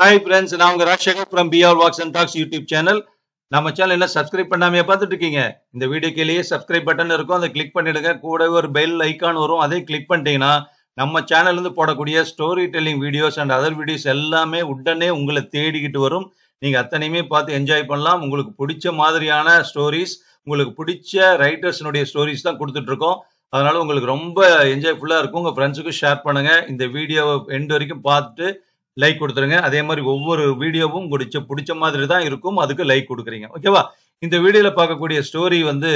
hi friends நான் உங்கள் Rajasekar from PR walks and talks YouTube channel நம்ம சேனல் என்ன சப்ஸ்கிரைப் பண்ணாமையே பார்த்துட்டு இருக்கீங்க இந்த வீடியோ கீழேயே சப்ஸ்கிரைப் பட்டன் இருக்கும் அதை கிளிக் பண்ணிடுங்க கூட ஒரு பெல் ஐக்கான் வரும் அதே கிளிக் பண்ணிட்டீங்கன்னா நம்ம சேனல்லேருந்து போடக்கூடிய storytelling videos and other videos எல்லாமே உடனே உங்களை தேடிக்கிட்டு வரும் நீங்கள் அத்தனையுமே பார்த்து என்ஜாய் பண்ணலாம் உங்களுக்கு பிடிச்ச மாதிரியான ஸ்டோரிஸ் உங்களுக்கு பிடிச்ச ரைட்டர்ஸினுடைய ஸ்டோரிஸ் தான் கொடுத்துட்ருக்கோம் அதனால உங்களுக்கு ரொம்ப என்ஜாய்ஃபுல்லாக இருக்கும் உங்கள் ஃப்ரெண்ட்ஸுக்கும் ஷேர் பண்ணுங்கள் இந்த வீடியோவை எண்டு வரைக்கும் பார்த்துட்டு லைக் கொடுத்துருங்க அதே மாதிரி ஒவ்வொரு வீடியோவும் பிடிச்ச பிடிச்ச மாதிரி தான் இருக்கும் அதுக்கு லைக் கொடுக்குறீங்க ஓகேவா இந்த வீடியோவில் பார்க்கக்கூடிய ஸ்டோரி வந்து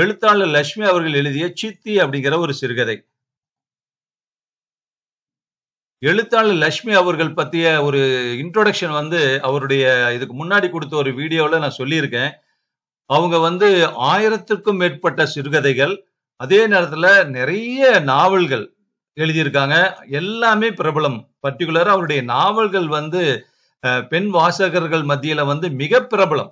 எழுத்தாளர் லட்சுமி அவர்கள் எழுதிய சித்தி அப்படிங்கிற ஒரு சிறுகதை எழுத்தாளர் லட்சுமி அவர்கள் பற்றிய ஒரு இன்ட்ரொடக்ஷன் வந்து அவருடைய இதுக்கு முன்னாடி கொடுத்த ஒரு வீடியோவில் நான் சொல்லியிருக்கேன் அவங்க வந்து ஆயிரத்திற்கும் மேற்பட்ட சிறுகதைகள் அதே நேரத்தில் நிறைய நாவல்கள் எழுதியிருக்காங்க எல்லாமே பிரபலம் பர்டிகுலராக அவருடைய நாவல்கள் வந்து பெண் வாசகர்கள் மத்தியில வந்து மிக பிரபலம்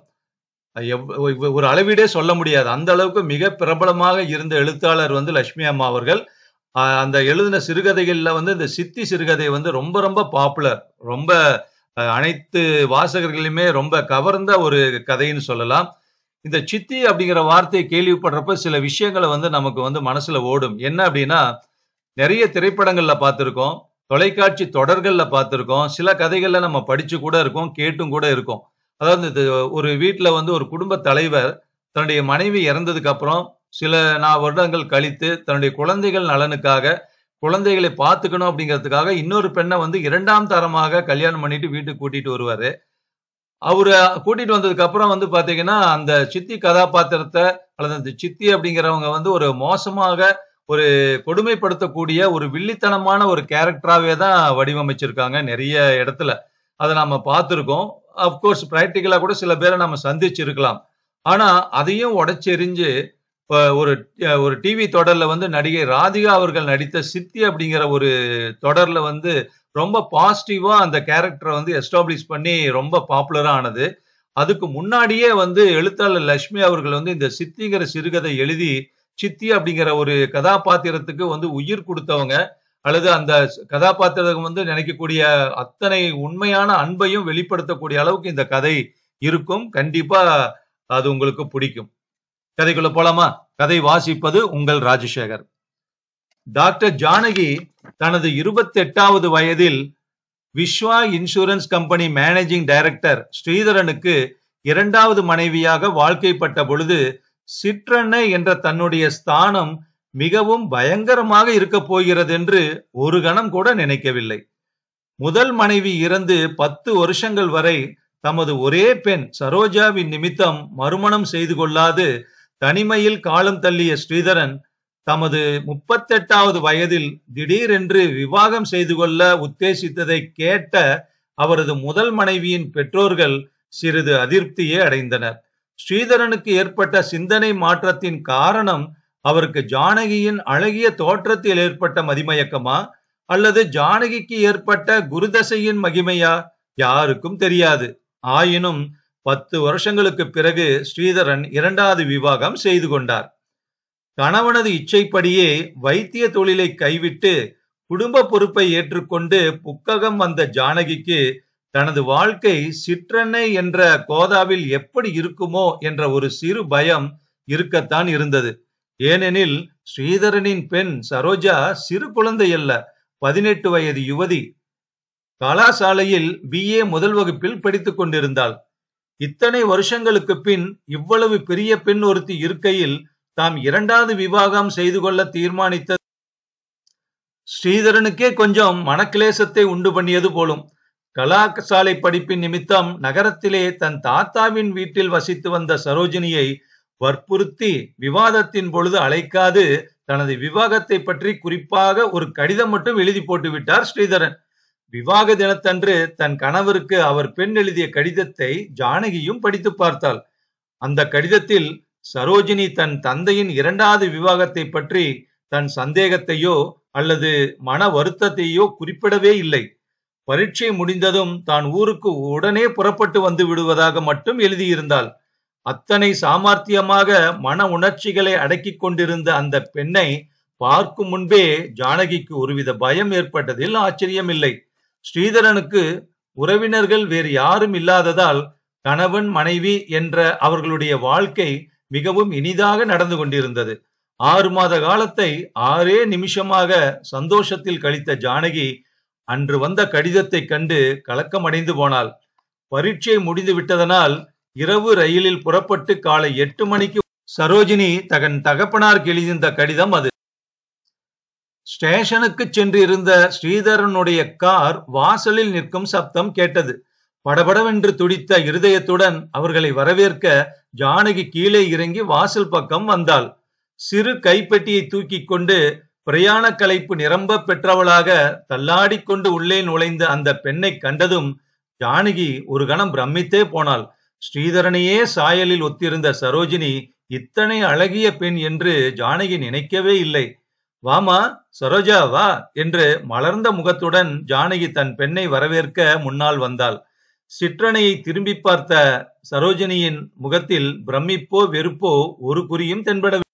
ஒரு அளவீடே சொல்ல முடியாது அந்த அளவுக்கு மிக பிரபலமாக இருந்த எழுத்தாளர் வந்து லட்சுமி அம்மா அவர்கள் அந்த எழுதின சிறுகதைகளில் வந்து இந்த சித்தி சிறுகதை வந்து ரொம்ப ரொம்ப பாப்புலர் ரொம்ப அனைத்து வாசகர்களையுமே ரொம்ப கவர்ந்த ஒரு கதைன்னு சொல்லலாம் இந்த சித்தி அப்படிங்கிற வார்த்தையை கேள்விப்படுறப்ப சில விஷயங்களை வந்து நமக்கு வந்து மனசுல ஓடும் என்ன அப்படின்னா நிறைய திரைப்படங்கள்ல பார்த்துருக்கோம் தொலைக்காட்சி தொடர்கள்ல பார்த்துருக்கோம் சில கதைகள்ல நம்ம படிச்சு கூட இருக்கோம் கேட்டும் கூட இருக்கோம் அதாவது ஒரு வீட்டில் வந்து ஒரு குடும்ப தலைவர் தன்னுடைய மனைவி இறந்ததுக்கு அப்புறம் சில நா வருடங்கள் கழித்து தன்னுடைய குழந்தைகள் நலனுக்காக குழந்தைகளை பார்த்துக்கணும் அப்படிங்கிறதுக்காக இன்னொரு பெண்ணை வந்து இரண்டாம் தரமாக கல்யாணம் பண்ணிட்டு வீட்டுக்கு கூட்டிட்டு வருவாரு அவரு கூட்டிட்டு வந்ததுக்கு அப்புறம் வந்து பாத்தீங்கன்னா அந்த சித்தி கதாபாத்திரத்தை அல்லது அந்த சித்தி அப்படிங்கிறவங்க வந்து ஒரு மோசமாக ஒரு கொடுமைப்படுத்தக்கூடிய ஒரு வில்லித்தனமான ஒரு கேரக்டராகவே தான் வடிவமைச்சிருக்காங்க நிறைய இடத்துல அதை நாம் பார்த்துருக்கோம் அஃப்கோர்ஸ் ப்ராக்டிக்கலாக கூட சில பேரை நம்ம சந்திச்சிருக்கலாம் ஆனால் அதையும் உடச்செறிஞ்சு ஒரு ஒரு டிவி தொடரில் வந்து நடிகை ராதிகா அவர்கள் நடித்த சித்தி அப்படிங்கிற ஒரு தொடரில் வந்து ரொம்ப பாசிட்டிவாக அந்த கேரக்டரை வந்து எஸ்டாப்ளிஷ் பண்ணி ரொம்ப பாப்புலராக ஆனது அதுக்கு முன்னாடியே வந்து எழுத்தாளர் லக்ஷ்மி அவர்கள் வந்து இந்த சித்திங்கிற சிறுகதை எழுதி சித்தி அப்படிங்கிற ஒரு கதாபாத்திரத்துக்கு வந்து உயிர் கொடுத்தவங்க அல்லது அந்த கதாபாத்திரம் வந்து நினைக்கக்கூடிய அத்தனை உண்மையான அன்பையும் வெளிப்படுத்தக்கூடிய அளவுக்கு இந்த கதை இருக்கும் கண்டிப்பா அது உங்களுக்கு பிடிக்கும் கதைக்குள்ள போலாமா கதை வாசிப்பது உங்கள் ராஜசேகர் டாக்டர் ஜானகி தனது இருபத்தி எட்டாவது வயதில் Viswa insurance company managing director ஸ்ரீதரனுக்கு இரண்டாவது மனைவியாக வாழ்க்கைப்பட்ட பொழுது சிற்றன்னை என்ற தன்னுடைய ஸ்தானம் மிகவும் பயங்கரமாக இருக்கப் போகிறது என்று ஒரு கணம் கூட நினைக்கவில்லை முதல் மனைவி இறந்து பத்து வருஷங்கள் வரை தமது ஒரே பெண் சரோஜாவின் நிமித்தம் மறுமணம் செய்து கொள்ளாது தனிமையில் காலம் தள்ளிய ஸ்ரீதரன் தமது முப்பத்தெட்டாவது வயதில் திடீரென்று விவாகம் செய்து கொள்ள உத்தேசித்ததை கேட்ட அவரது முதல் மனைவியின் பெற்றோர்கள் சிறிது அதிருப்தியே அடைந்தனர் ஸ்ரீதரனுக்கு ஏற்பட்ட சிந்தனை மாற்றத்தின் காரணம் அவருக்கு ஜானகியின் அழகிய தோற்றத்தில் ஏற்பட்ட மதிமயக்கமா அல்லது ஜானகிக்கு ஏற்பட்ட குருதசையின் மகிமையா யாருக்கும் தெரியாது ஆயினும் பத்து வருஷங்களுக்கு பிறகு ஸ்ரீதரன் இரண்டாவது விவாகம் செய்து கொண்டார் கணவனது இச்சைப்படியே வைத்திய தொழிலை கைவிட்டு குடும்ப பொறுப்பை ஏற்றுக்கொண்டு புக்ககம் வந்த ஜானகிக்கு தனது வாழ்க்கை சிற்றெண்ணை என்ற கோதாவில் எப்படி இருக்குமோ என்ற ஒரு சிறு பயம் இருக்கத்தான் இருந்தது ஏனெனில் ஸ்ரீதரனின் பெண் சரோஜா சிறு குழந்தை அல்ல பதினெட்டு வயது யுவதி கலாசாலையில் பிஏ முதல் வகுப்பில் படித்துக் கொண்டிருந்தாள் இத்தனை வருஷங்களுக்கு பின் இவ்வளவு பெரிய பெண் ஒருத்தி இருக்கையில் தாம் இரண்டாவது விவாகம் செய்து கொள்ள தீர்மானித்த ஸ்ரீதரனுக்கே கொஞ்சம் மனக்கிளேசத்தை உண்டு பண்ணியது போலும் கலாசாலை படிப்பின் நிமித்தம் நகரத்திலே தன் தாத்தாவின் வீட்டில் வசித்து வந்த சரோஜினியை வற்புறுத்தி விவாதத்தின் பொழுது அழைக்காது தனது விவாகத்தை பற்றி குறிப்பாக ஒரு கடிதம் மட்டும் எழுதி போட்டு விட்டார் ஸ்ரீதரன் விவாக தினத்தன்று தன் கணவருக்கு அவர் பெண் எழுதிய கடிதத்தை ஜானகியும் படித்து பார்த்தாள் அந்த கடிதத்தில் சரோஜினி தன் தந்தையின் இரண்டாவது விவாகத்தை பற்றி தன் சந்தேகத்தையோ அல்லது மன வருத்தத்தையோ குறிப்பிடவே இல்லை பரீட்சை முடிந்ததும் தான் ஊருக்கு உடனே புறப்பட்டு வந்து விடுவதாக மட்டும் எழுதியிருந்தாள் அத்தனை சாமர்த்தியமாக மன உணர்ச்சிகளை அடக்கிக் கொண்டிருந்த அந்த பெண்ணை பார்க்கும் முன்பே ஜானகிக்கு ஒருவித பயம் ஏற்பட்டதில் ஆச்சரியமில்லை ஸ்ரீதரனுக்கு உறவினர்கள் வேறு யாரும் இல்லாததால் கணவன் மனைவி என்ற அவர்களுடைய வாழ்க்கை மிகவும் இனிதாக நடந்து கொண்டிருந்தது ஆறு மாத காலத்தை ஆறே நிமிஷமாக சந்தோஷத்தில் கழித்த ஜானகி அன்று வந்த கடிதத்தை கண்டு கலக்கமடைந்து போனாள் பரீட்சை முடிந்து விட்டதனால் இரவு ரயிலில் புறப்பட்டு காலை எட்டு மணிக்கு சரோஜினி தகன் தகப்பனார் எழுதியிருந்த கடிதம் அது ஸ்டேஷனுக்கு சென்று இருந்த ஸ்ரீதரனுடைய கார் வாசலில் நிற்கும் சப்தம் கேட்டது படபடவென்று துடித்த இருதயத்துடன் அவர்களை வரவேற்க ஜானகி கீழே இறங்கி வாசல் பக்கம் வந்தாள் சிறு கைப்பெட்டியை தூக்கி கொண்டு பிரயாண கலைப்பு நிரம்ப பெற்றவளாக கொண்டு உள்ளே நுழைந்த அந்த பெண்ணை கண்டதும் ஜானகி ஒரு கணம் பிரமித்தே போனாள் ஸ்ரீதரனையே சாயலில் ஒத்திருந்த சரோஜினி இத்தனை அழகிய பெண் என்று ஜானகி நினைக்கவே இல்லை வாமா சரோஜா வா என்று மலர்ந்த முகத்துடன் ஜானகி தன் பெண்ணை வரவேற்க முன்னால் வந்தாள் சிற்றனையை திரும்பி பார்த்த சரோஜினியின் முகத்தில் பிரமிப்போ வெறுப்போ ஒரு குறியும் தென்படவில்லை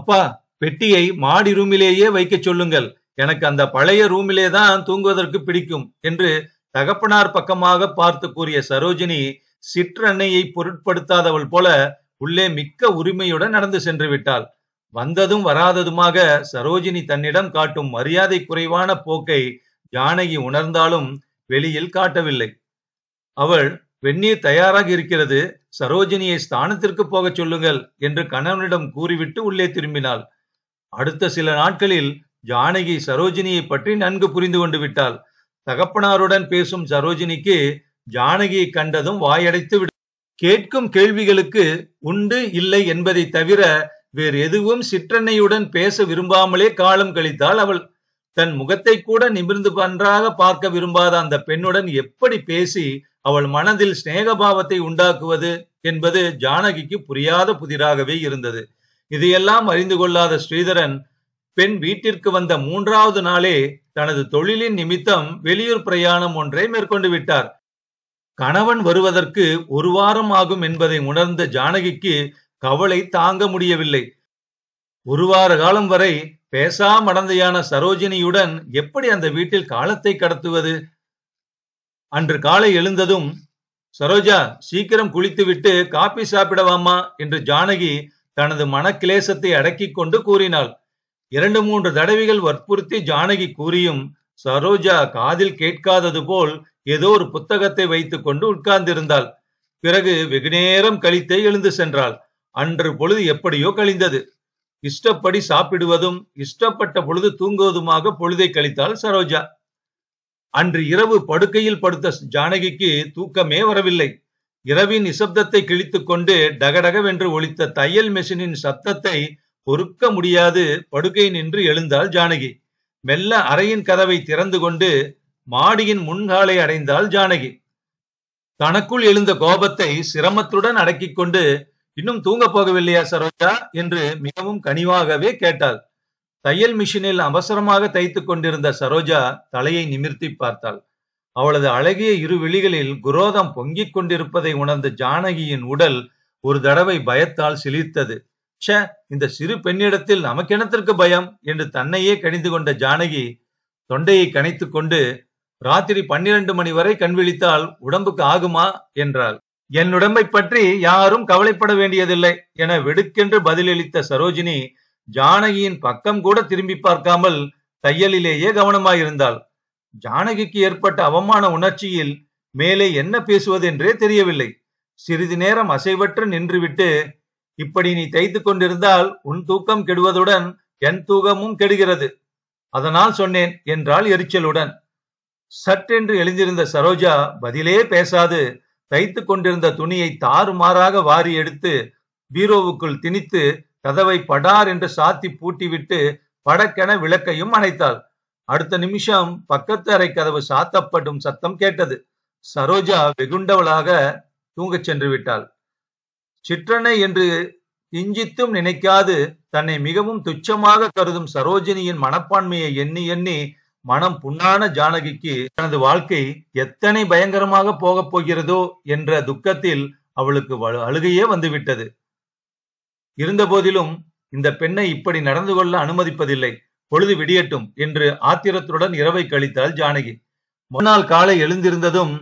அப்பா பெட்டியை மாடி ரூமிலேயே வைக்கச் சொல்லுங்கள் எனக்கு அந்த பழைய ரூமிலே தான் தூங்குவதற்கு பிடிக்கும் என்று தகப்பனார் பக்கமாக பார்த்து கூறிய சரோஜினி சிற்றன்னையை பொருட்படுத்தாதவள் போல உள்ளே மிக்க உரிமையுடன் நடந்து சென்று விட்டாள் வந்ததும் வராததுமாக சரோஜினி தன்னிடம் காட்டும் மரியாதை குறைவான போக்கை ஜானகி உணர்ந்தாலும் வெளியில் காட்டவில்லை அவள் வெந்நீர் தயாராக இருக்கிறது சரோஜினியை ஸ்தானத்திற்கு போகச் சொல்லுங்கள் என்று கணவனிடம் கூறிவிட்டு உள்ளே திரும்பினாள் அடுத்த சில நாட்களில் ஜானகி சரோஜினியை பற்றி நன்கு புரிந்து கொண்டு விட்டாள் தகப்பனாருடன் பேசும் சரோஜினிக்கு ஜானகியை கண்டதும் வாயடைத்து விடும் கேட்கும் கேள்விகளுக்கு உண்டு இல்லை என்பதை தவிர வேறு எதுவும் சிற்றன்னையுடன் பேச விரும்பாமலே காலம் கழித்தாள் அவள் தன் முகத்தை கூட நிமிர்ந்து நன்றாக பார்க்க விரும்பாத அந்த பெண்ணுடன் எப்படி பேசி அவள் மனதில் சிநேகபாவத்தை உண்டாக்குவது என்பது ஜானகிக்கு புரியாத புதிராகவே இருந்தது இதையெல்லாம் அறிந்து கொள்ளாத ஸ்ரீதரன் பெண் வீட்டிற்கு வந்த மூன்றாவது நாளே தனது தொழிலின் நிமித்தம் வெளியூர் பிரயாணம் ஒன்றை மேற்கொண்டு விட்டார் கணவன் வருவதற்கு ஒரு வாரம் ஆகும் என்பதை உணர்ந்த ஜானகிக்கு கவலை தாங்க முடியவில்லை ஒரு வார காலம் வரை பேசாமடந்தையான சரோஜினியுடன் எப்படி அந்த வீட்டில் காலத்தை கடத்துவது அன்று காலை எழுந்ததும் சரோஜா சீக்கிரம் குளித்துவிட்டு காபி சாப்பிடவாமா என்று ஜானகி தனது மனக்கிலேசத்தை அடக்கிக் கொண்டு கூறினாள் இரண்டு மூன்று தடவைகள் வற்புறுத்தி ஜானகி கூறியும் சரோஜா காதில் கேட்காதது போல் ஏதோ ஒரு புத்தகத்தை வைத்துக் கொண்டு உட்கார்ந்திருந்தாள் பிறகு வெகுநேரம் கழித்தே எழுந்து சென்றாள் அன்று பொழுது எப்படியோ கழிந்தது இஷ்டப்படி சாப்பிடுவதும் இஷ்டப்பட்ட பொழுது தூங்குவதுமாக பொழுதை கழித்தாள் சரோஜா அன்று இரவு படுக்கையில் படுத்த ஜானகிக்கு தூக்கமே வரவில்லை இரவின் நிசப்தத்தை கிழித்துக்கொண்டு டகடகவென்று ஒழித்த தையல் மெஷினின் சத்தத்தை பொறுக்க முடியாது படுக்கை நின்று எழுந்தாள் ஜானகி மெல்ல அறையின் கதவை திறந்து கொண்டு மாடியின் முன்காலை அடைந்தாள் ஜானகி தனக்குள் எழுந்த கோபத்தை சிரமத்துடன் அடக்கிக் கொண்டு இன்னும் தூங்க போகவில்லையா சரோஜா என்று மிகவும் கனிவாகவே கேட்டாள் தையல் மிஷினில் அவசரமாக தைத்துக் கொண்டிருந்த சரோஜா தலையை நிமிர்த்தி பார்த்தாள் அவளது அழகிய இரு விழிகளில் குரோதம் பொங்கிக் கொண்டிருப்பதை உணர்ந்த ஜானகியின் உடல் ஒரு தடவை பயத்தால் சிலிர்த்தது ஷ இந்த சிறு பெண்ணிடத்தில் நமக்கெனத்திற்கு பயம் என்று தன்னையே கணிந்து கொண்ட ஜானகி தொண்டையை கணித்து கொண்டு ராத்திரி பன்னிரண்டு மணி வரை கண்விழித்தால் உடம்புக்கு ஆகுமா என்றாள் என் உடம்பை பற்றி யாரும் கவலைப்பட வேண்டியதில்லை என வெடுக்கென்று பதிலளித்த சரோஜினி ஜானகியின் பக்கம் கூட திரும்பி பார்க்காமல் தையலிலேயே கவனமாயிருந்தாள் ஜானகிக்கு ஏற்பட்ட அவமான உணர்ச்சியில் மேலே என்ன பேசுவதென்றே தெரியவில்லை சிறிது நேரம் அசைவற்று நின்றுவிட்டு இப்படி நீ தைத்து கொண்டிருந்தால் உன் தூக்கம் கெடுவதுடன் என் தூக்கமும் கெடுகிறது அதனால் சொன்னேன் என்றாள் எரிச்சலுடன் சற்றென்று எழுந்திருந்த சரோஜா பதிலே பேசாது தைத்து கொண்டிருந்த துணியை தாறுமாறாக வாரி எடுத்து பீரோவுக்குள் திணித்து கதவை படார் என்று சாத்தி பூட்டிவிட்டு படக்கென விளக்கையும் அணைத்தாள் அடுத்த நிமிஷம் பக்கத்து அறை கதவு சாத்தப்படும் சத்தம் கேட்டது சரோஜா வெகுண்டவளாக தூங்கச் சென்று விட்டாள் சிற்றனை என்று இஞ்சித்தும் நினைக்காது தன்னை மிகவும் துச்சமாக கருதும் சரோஜினியின் மனப்பான்மையை எண்ணி எண்ணி மனம் புண்ணான ஜானகிக்கு தனது வாழ்க்கை எத்தனை பயங்கரமாக போகப் போகிறதோ என்ற துக்கத்தில் அவளுக்கு அழுகையே வந்துவிட்டது இருந்த போதிலும் இந்த பெண்ணை இப்படி நடந்து கொள்ள அனுமதிப்பதில்லை பொழுது விடியட்டும் என்று ஆத்திரத்துடன் இரவை கழித்தாள் ஜானகி முன்னாள் காலை எழுந்திருந்ததும்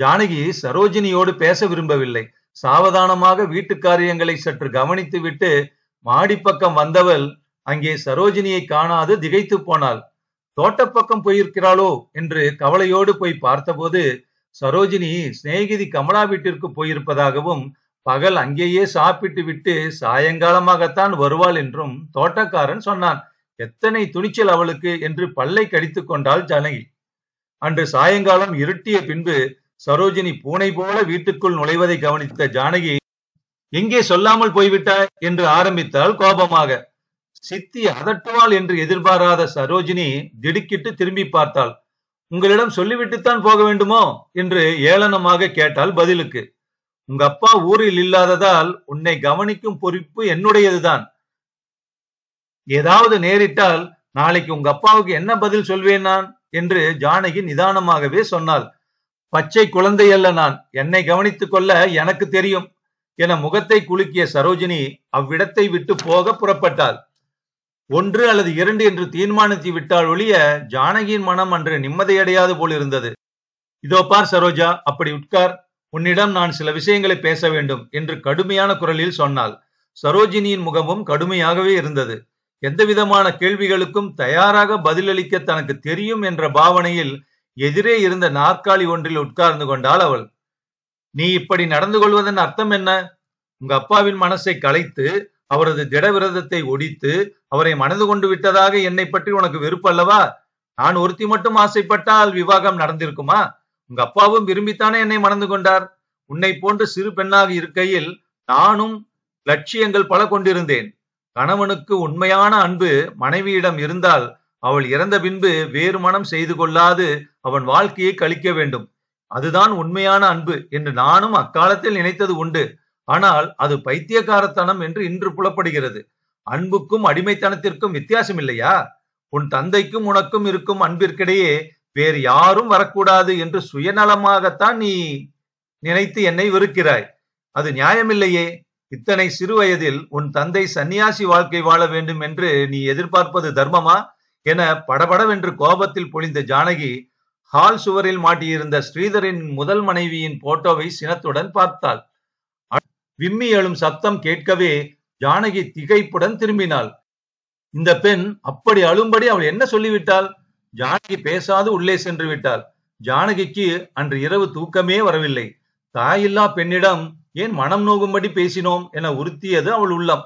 ஜானகி சரோஜினியோடு பேச விரும்பவில்லை சாவதானமாக வீட்டு காரியங்களை சற்று கவனித்துவிட்டு மாடிப்பக்கம் வந்தவள் அங்கே சரோஜினியை காணாது திகைத்து போனாள் தோட்டப்பக்கம் போயிருக்கிறாளோ என்று கவலையோடு போய் பார்த்தபோது சரோஜினி சிநேகிதி கமலா வீட்டிற்கு போயிருப்பதாகவும் பகல் அங்கேயே சாப்பிட்டு விட்டு சாயங்காலமாகத்தான் வருவாள் என்றும் தோட்டக்காரன் சொன்னான் எத்தனை துணிச்சல் அவளுக்கு என்று பல்லை கடித்துக் கொண்டாள் ஜானகி அன்று சாயங்காலம் இருட்டிய பின்பு சரோஜினி பூனை போல வீட்டுக்குள் நுழைவதை கவனித்த ஜானகி எங்கே சொல்லாமல் போய்விட்டாய் என்று ஆரம்பித்தாள் கோபமாக சித்தி அதட்டுவாள் என்று எதிர்பாராத சரோஜினி திடுக்கிட்டு திரும்பி பார்த்தாள் உங்களிடம் சொல்லிவிட்டுத்தான் போக வேண்டுமோ என்று ஏளனமாக கேட்டாள் பதிலுக்கு உங்க அப்பா ஊரில் இல்லாததால் உன்னை கவனிக்கும் பொறுப்பு என்னுடையதுதான் ஏதாவது நேரிட்டால் நாளைக்கு உங்க அப்பாவுக்கு என்ன பதில் சொல்வேன் நான் என்று ஜானகி நிதானமாகவே சொன்னாள் பச்சை குழந்தை அல்ல நான் என்னை கவனித்துக் கொள்ள எனக்கு தெரியும் என முகத்தை குலுக்கிய சரோஜினி அவ்விடத்தை விட்டு போக புறப்பட்டாள் ஒன்று அல்லது இரண்டு என்று தீர்மானித்து விட்டால் ஒழிய ஜானகியின் மனம் அன்று நிம்மதியடையாது போல் இருந்தது இதோ பார் சரோஜா அப்படி உட்கார் உன்னிடம் நான் சில விஷயங்களை பேச வேண்டும் என்று கடுமையான குரலில் சொன்னாள் சரோஜினியின் முகமும் கடுமையாகவே இருந்தது எந்த விதமான கேள்விகளுக்கும் தயாராக பதிலளிக்க தனக்கு தெரியும் என்ற பாவனையில் எதிரே இருந்த நாற்காலி ஒன்றில் உட்கார்ந்து கொண்டாள் அவள் நீ இப்படி நடந்து கொள்வதன் அர்த்தம் என்ன உங்க அப்பாவின் மனசை கலைத்து அவரது திடவிரதத்தை ஒடித்து அவரை மணந்து கொண்டு விட்டதாக என்னை பற்றி உனக்கு வெறுப்பு அல்லவா நான் ஒருத்தி மட்டும் ஆசைப்பட்டால் விவாகம் நடந்திருக்குமா உங்க அப்பாவும் விரும்பித்தானே என்னை மணந்து கொண்டார் உன்னை போன்ற சிறு பெண்ணாக இருக்கையில் நானும் லட்சியங்கள் பல கொண்டிருந்தேன் கணவனுக்கு உண்மையான அன்பு மனைவியிடம் இருந்தால் அவள் இறந்த பின்பு வேறு மனம் செய்து கொள்ளாது அவன் வாழ்க்கையை கழிக்க வேண்டும் அதுதான் உண்மையான அன்பு என்று நானும் அக்காலத்தில் நினைத்தது உண்டு ஆனால் அது பைத்தியக்காரத்தனம் என்று இன்று புலப்படுகிறது அன்புக்கும் அடிமைத்தனத்திற்கும் வித்தியாசம் இல்லையா உன் தந்தைக்கும் உனக்கும் இருக்கும் அன்பிற்கிடையே வேறு யாரும் வரக்கூடாது என்று சுயநலமாகத்தான் நீ நினைத்து என்னை வெறுக்கிறாய் அது நியாயமில்லையே இத்தனை சிறு வயதில் உன் தந்தை சன்னியாசி வாழ்க்கை வாழ வேண்டும் என்று நீ எதிர்பார்ப்பது தர்மமா என படபடவென்று கோபத்தில் பொழிந்த ஜானகி ஹால் சுவரில் மாட்டியிருந்த ஸ்ரீதரின் முதல் மனைவியின் போட்டோவை சினத்துடன் பார்த்தாள் விம்மி எழும் சத்தம் கேட்கவே ஜானகி திகைப்புடன் திரும்பினாள் இந்த பெண் அப்படி அழும்படி அவள் என்ன சொல்லிவிட்டாள் ஜானகி பேசாது உள்ளே சென்று விட்டாள் ஜானகிக்கு அன்று இரவு தூக்கமே வரவில்லை தாயில்லா பெண்ணிடம் ஏன் மனம் நோகும்படி பேசினோம் என உறுத்தியது அவள் உள்ளம்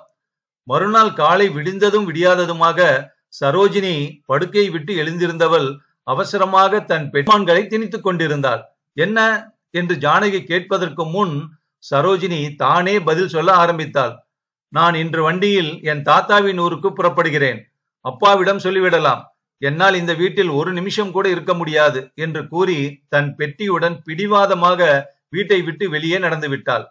மறுநாள் காலை விடிந்ததும் விடியாததுமாக சரோஜினி படுக்கை விட்டு எழுந்திருந்தவள் அவசரமாக தன் பெண்மான்களை திணித்துக் கொண்டிருந்தாள் என்ன என்று ஜானகி கேட்பதற்கு முன் சரோஜினி தானே பதில் சொல்ல ஆரம்பித்தாள் நான் இன்று வண்டியில் என் தாத்தாவின் ஊருக்கு புறப்படுகிறேன் அப்பாவிடம் சொல்லிவிடலாம் என்னால் இந்த வீட்டில் ஒரு நிமிஷம் கூட இருக்க முடியாது என்று கூறி தன் பெட்டியுடன் பிடிவாதமாக வீட்டை விட்டு வெளியே நடந்து விட்டாள்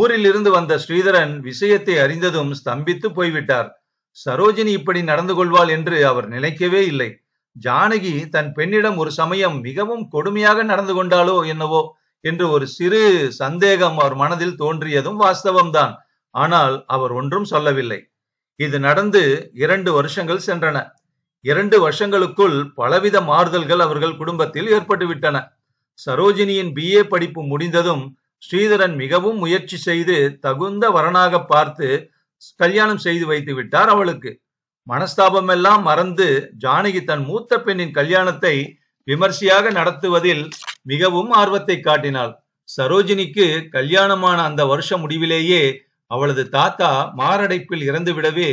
ஊரிலிருந்து வந்த ஸ்ரீதரன் விஷயத்தை அறிந்ததும் ஸ்தம்பித்து போய்விட்டார் சரோஜினி இப்படி நடந்து கொள்வாள் என்று அவர் நினைக்கவே இல்லை ஜானகி தன் பெண்ணிடம் ஒரு சமயம் மிகவும் கொடுமையாக நடந்து கொண்டாளோ என்னவோ என்று ஒரு சிறு சந்தேகம் அவர் மனதில் தோன்றியதும் வாஸ்தவம்தான் ஆனால் அவர் ஒன்றும் சொல்லவில்லை இது நடந்து இரண்டு வருஷங்கள் சென்றன இரண்டு வருஷங்களுக்குள் பலவித மாறுதல்கள் அவர்கள் குடும்பத்தில் ஏற்பட்டுவிட்டன சரோஜினியின் பிஏ படிப்பு முடிந்ததும் ஸ்ரீதரன் மிகவும் முயற்சி செய்து தகுந்த வரனாக பார்த்து கல்யாணம் செய்து வைத்து விட்டார் அவளுக்கு மனஸ்தாபம் எல்லாம் மறந்து ஜானகி தன் மூத்த பெண்ணின் கல்யாணத்தை விமர்சையாக நடத்துவதில் மிகவும் ஆர்வத்தை காட்டினாள் சரோஜினிக்கு கல்யாணமான அந்த வருஷ முடிவிலேயே அவளது தாத்தா மாரடைப்பில் இறந்துவிடவே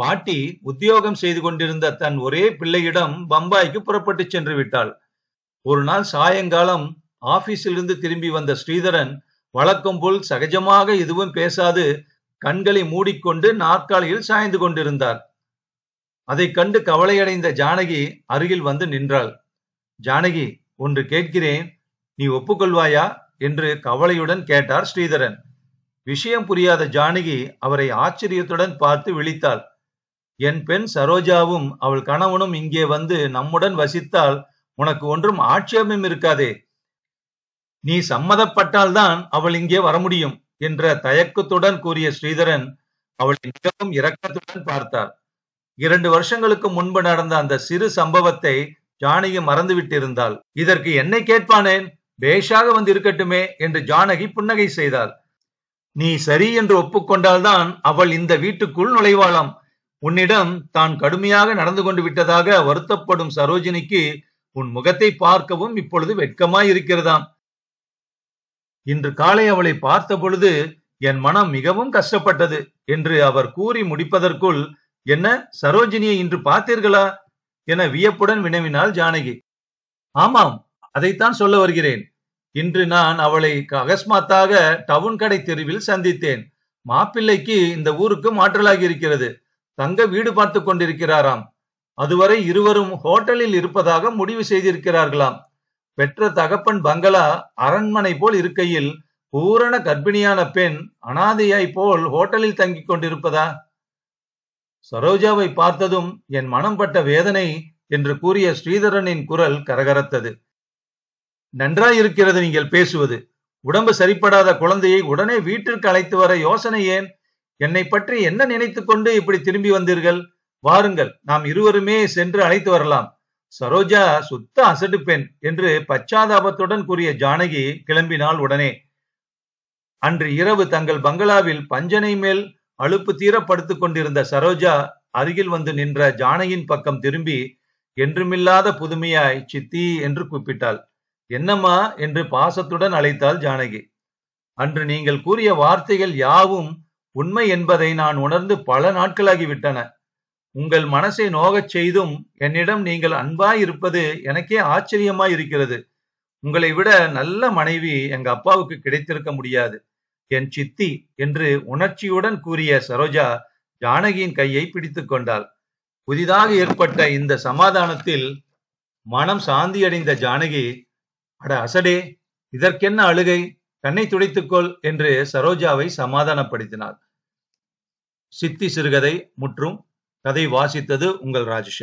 பாட்டி உத்தியோகம் செய்து கொண்டிருந்த தன் ஒரே பிள்ளையிடம் பம்பாய்க்கு புறப்பட்டு சென்று விட்டாள் ஒரு நாள் சாயங்காலம் ஆபீஸிலிருந்து திரும்பி வந்த ஸ்ரீதரன் வழக்கம் போல் சகஜமாக எதுவும் பேசாது கண்களை மூடிக்கொண்டு நாற்காலியில் சாய்ந்து கொண்டிருந்தார் அதை கண்டு கவலையடைந்த ஜானகி அருகில் வந்து நின்றாள் ஜானகி ஒன்று கேட்கிறேன் நீ ஒப்புக்கொள்வாயா என்று கவலையுடன் கேட்டார் ஸ்ரீதரன் விஷயம் புரியாத ஜானகி அவரை ஆச்சரியத்துடன் பார்த்து விழித்தாள் என் பெண் சரோஜாவும் அவள் கணவனும் இங்கே வந்து நம்முடன் வசித்தால் உனக்கு ஒன்றும் ஆட்சேபம் இருக்காதே நீ சம்மதப்பட்டால்தான் அவள் இங்கே வர முடியும் என்ற தயக்கத்துடன் கூறிய ஸ்ரீதரன் அவளை மிகவும் இரக்கத்துடன் பார்த்தார் இரண்டு வருஷங்களுக்கு முன்பு நடந்த அந்த சிறு சம்பவத்தை ஜானகி மறந்துவிட்டிருந்தாள் இதற்கு என்னை கேட்பானேன் பேஷாக வந்து இருக்கட்டுமே என்று ஜானகி புன்னகை செய்தாள் நீ சரி என்று ஒப்புக்கொண்டால்தான் அவள் இந்த வீட்டுக்குள் நுழைவாளாம் உன்னிடம் தான் கடுமையாக நடந்து கொண்டு விட்டதாக வருத்தப்படும் சரோஜினிக்கு உன் முகத்தை பார்க்கவும் இப்பொழுது வெட்கமாய் இருக்கிறதாம் இன்று காலை அவளை பார்த்த பொழுது என் மனம் மிகவும் கஷ்டப்பட்டது என்று அவர் கூறி முடிப்பதற்குள் என்ன சரோஜினியை இன்று பார்த்தீர்களா என வியப்புடன் வினவினாள் ஜானகி ஆமாம் அதைத்தான் சொல்ல வருகிறேன் இன்று நான் அவளை அகஸ்மாத்தாக டவுன் கடை தெருவில் சந்தித்தேன் மாப்பிள்ளைக்கு இந்த ஊருக்கு மாற்றலாகி இருக்கிறது தங்க வீடு பார்த்து கொண்டிருக்கிறாராம் அதுவரை இருவரும் ஹோட்டலில் இருப்பதாக முடிவு செய்திருக்கிறார்களாம் பெற்ற தகப்பன் பங்களா அரண்மனை போல் இருக்கையில் பூரண கர்ப்பிணியான பெண் அனாதையாய் போல் ஹோட்டலில் தங்கிக் கொண்டிருப்பதா சரோஜாவை பார்த்ததும் என் மனம் பட்ட வேதனை என்று கூறிய ஸ்ரீதரனின் குரல் கரகரத்தது நன்றாயிருக்கிறது நீங்கள் பேசுவது உடம்பு சரிப்படாத குழந்தையை உடனே வீட்டிற்கு அழைத்து வர யோசனை ஏன் என்னை பற்றி என்ன நினைத்து கொண்டு இப்படி திரும்பி வந்தீர்கள் வாருங்கள் நாம் இருவருமே சென்று அழைத்து வரலாம் சரோஜா சுத்த அசட்டு பெண் என்று பச்சாதாபத்துடன் கூறிய ஜானகி கிளம்பினாள் உடனே அன்று இரவு தங்கள் பங்களாவில் பஞ்சனை மேல் அழுப்பு தீர படுத்துக் கொண்டிருந்த சரோஜா அருகில் வந்து நின்ற ஜானகியின் பக்கம் திரும்பி என்றுமில்லாத புதுமையாய் சித்தி என்று கூப்பிட்டாள் என்னம்மா என்று பாசத்துடன் அழைத்தாள் ஜானகி அன்று நீங்கள் கூறிய வார்த்தைகள் யாவும் உண்மை என்பதை நான் உணர்ந்து பல நாட்களாகிவிட்டன உங்கள் மனசை நோகச் செய்தும் என்னிடம் நீங்கள் அன்பாய் இருப்பது எனக்கே ஆச்சரியமாய் இருக்கிறது உங்களை விட நல்ல மனைவி எங்க அப்பாவுக்கு கிடைத்திருக்க முடியாது என் சித்தி என்று உணர்ச்சியுடன் கூறிய சரோஜா ஜானகியின் கையை பிடித்து கொண்டாள் புதிதாக ஏற்பட்ட இந்த சமாதானத்தில் மனம் சாந்தியடைந்த ஜானகி அட அசடே இதற்கென்ன அழுகை கண்ணை துடைத்துக்கொள் என்று சரோஜாவை சமாதானப்படுத்தினாள் சித்தி சிறுகதை முற்றும் கதை வாசித்தது உங்கள் ராஜசேகர்